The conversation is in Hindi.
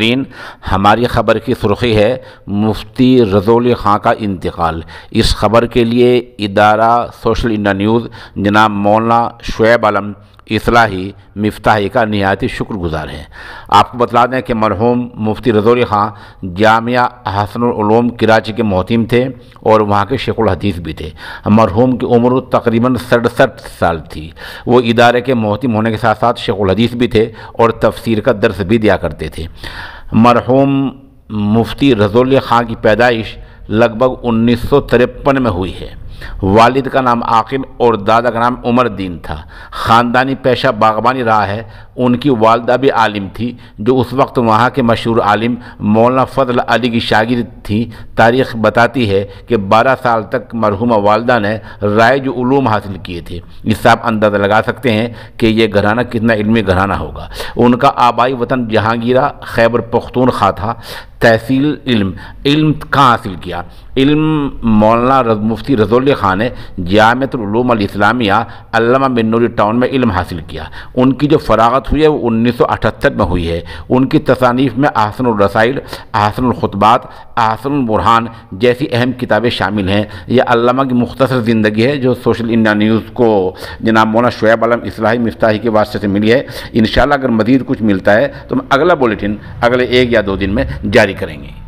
नाजरीन हमारी ख़बर की सुर्खी है मुफ्ती रजौल ख़ां का इंतकाल इस खबर के लिए इदारा सोशल इंडिया न्यूज़ जनाब मौलाना शुएब आलम इसलाही मफ्ताही का नहायत शुक्रगुजार है आपको बता दें कि मरहूम मुफ्ती रजौरी ख़ान जामिया हसनूम कराची के महतिम थे और वहाँ के शेख हदीस भी थे मरहूम की उम्र तकरीबन सड़सठ साल थी वो इदारे के महतिम होने के साथ साथ शेख हदीस भी थे और तफसीर का दर्स भी दिया करते थे मरहूम मुफ्ती रजौल ख़ान की पैदाइश लगभग उन्नीस में हुई है वालिद का नाम आकिब और दादा का नाम उमर दीन था ख़ानदानी पेशा बागबानी रहा है उनकी वालदा भी आलिम थी जो उस वक्त वहाँ के मशहूर आलिम मौलाना फजल अली की शागिर थी तारीख बताती है कि 12 साल तक मरहुमा वालदा ने रायज उलूम हासिल किए थे इससे आप अंदाज़ा लगा सकते हैं कि यह घराना कितना इलमी घराना होगा उनका आबाई वतन जहांगीरा खैबर पख्तूनखा था तहसील इल्म इल्म कहाँ हासिल किया इल्म मौलाना मुफ्ती रजोल अली ख़ान ने जामतलूम इस्लामिया अल्लामा टाउन में इल्म हासिल किया उनकी जो फरागत हुई है वो उन्नीस सौ अठहत्तर में हुई है उनकी तसानीफ़ में आहसनरसाइल आहसनखतबात आहसनबुरहान जैसी अहम किताबें शामिल हैं यह अल्लामा की मुख्तर ज़िंदगी है जो सोशल इंडिया न्यूज़ को जनाब मौना शुएब आलम इसलाही मिफ्ताही के वास्ते से मिली है इन अगर मज़ीद कुछ मिलता है तो हम अगला बुलेटिन अगले एक या दो दिन में जारी करेंगे